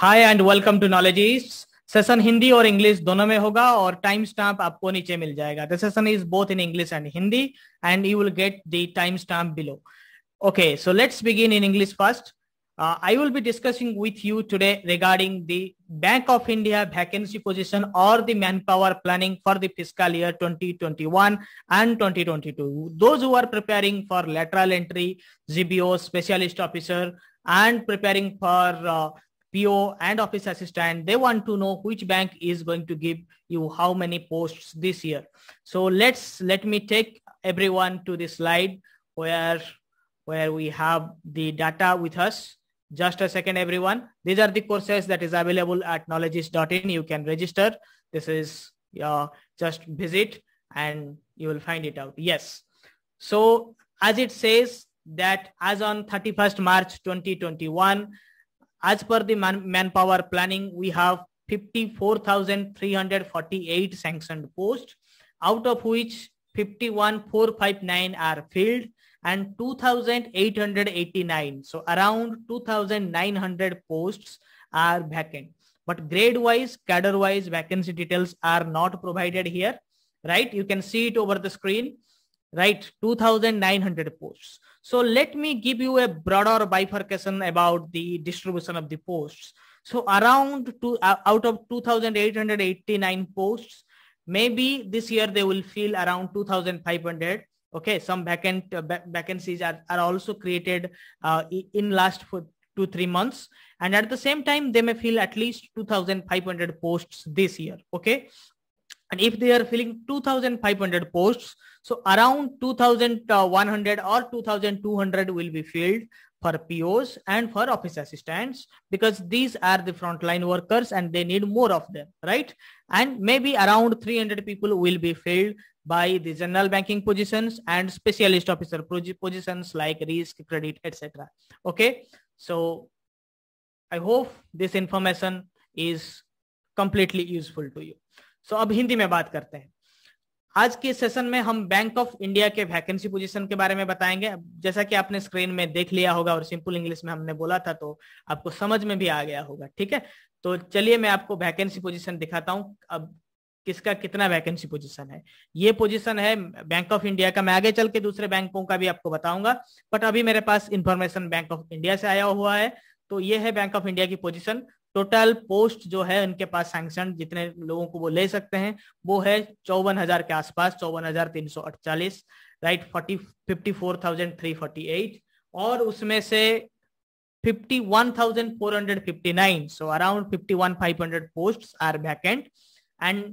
Hi and welcome to knowledge session Hindi और English दोनों में होगा और टाइम स्टैम्प आपको नीचे मिल जाएगा the session is both in English and Hindi and you will get okay so let's begin in english first uh, i will be discussing with you today regarding the bank of india vacancy position or the manpower planning for the fiscal year 2021 and 2022 those who are preparing for lateral entry gbo specialist officer and preparing for uh, PO and office assistant, they want to know which bank is going to give you how many posts this year. So let's, let me take everyone to the slide where, where we have the data with us. Just a second, everyone. These are the courses that is available at knowledgeist.in. You can register. This is uh, just visit and you will find it out. Yes. So as it says that as on 31st March 2021, as per the man- manpower planning, we have 54,348 sanctioned posts, out of which 51,459 are filled and 2,889. So around 2,900 posts are vacant. But grade wise, cadre wise vacancy details are not provided here, right? You can see it over the screen, right? 2,900 posts. So let me give you a broader bifurcation about the distribution of the posts. So around two, uh, out of 2,889 posts, maybe this year they will fill around 2,500. Okay, some vacant uh, vacancies are, are also created uh, in last two, three months. And at the same time, they may fill at least 2,500 posts this year. Okay, and if they are filling 2500 posts so around 2100 or 2200 will be filled for pos and for office assistants because these are the frontline workers and they need more of them right and maybe around 300 people will be filled by the general banking positions and specialist officer positions like risk credit etc okay so i hope this information is completely useful to you so अब हिंदी में बात करते हैं आज के session में हम bank of India के वैकेंसी पोजीशन के बारे में बताएंगे जैसा कि आपने स्क्रीन में देख लिया होगा और सिंपल इंग्लिश में हमने बोला था तो आपको समझ में भी आ गया होगा ठीक है तो चलिए मैं आपको वैकेंसी पोजीशन दिखाता हूँ अब किसका कितना वैकेंसी पोजीशन है ये पोजीशन है बैंक ऑफ इंडिया का मैं आगे चल के दूसरे बैंकों का भी आपको बताऊंगा बट अभी मेरे पास इंफॉर्मेशन बैंक ऑफ इंडिया से आया हुआ है तो ये है बैंक ऑफ इंडिया की पोजीशन टोटल पोस्ट जो है उनके पास सैंक्शन जितने लोगों को वो ले सकते हैं वो है चौवन हजार के आसपास चौवन हजार तीन सौ अड़चालीस right forty fifty four thousand three forty eight और उसमें से fifty one thousand four hundred fifty nine so around fifty one five hundred post are vacant and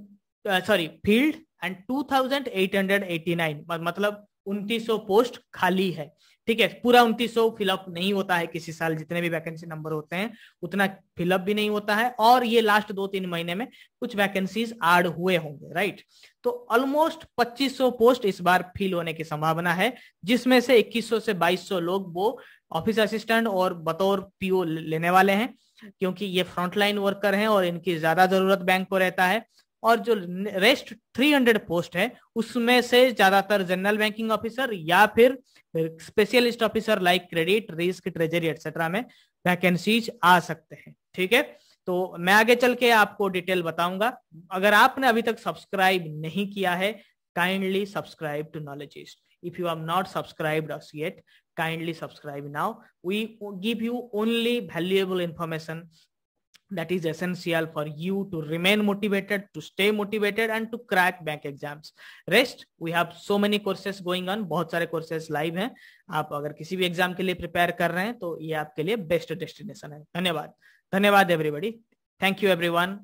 sorry field and two thousand eight hundred eighty nine मतलब उन्तीस सौ post खाली है ठीक है पूरा उन्तीस सौ फिलअप नहीं होता है किसी साल जितने भी वैकेंसी नंबर होते हैं उतना फिलअप भी नहीं होता है और ये लास्ट दो तीन महीने में कुछ वैकेंसीज आड हुए होंगे राइट तो ऑलमोस्ट 2500 पोस्ट इस बार फिल होने की संभावना है जिसमें से 2100 से 2200 लोग वो ऑफिस असिस्टेंट और बतौर पीओ लेने वाले हैं क्योंकि ये फ्रंटलाइन वर्कर हैं और इनकी ज्यादा जरूरत बैंक को रहता है और जो रेस्ट 300 पोस्ट है उसमें से ज्यादातर जनरल बैंकिंग ऑफिसर या फिर specialist officer like credit risk treasury etcetera में वैकेंसीज आ सकते हैं ठीक है तो मैं आगे चल के आपको डिटेल बताऊंगा अगर आपने अभी तक सब्सक्राइब नहीं किया है kindly subscribe to knowledge if you are not subscribe us yet kindly subscribe now we give you only valuable information that is essential for you to remain motivated to stay motivated and to crack bank exams rest we have so many courses going on bahut sare courses live hain aap agar kisi bhi exam ke liye prepare kar rahe hain to ye aapke liye best destination hai dhanyawad dhanyawad everybody thank you everyone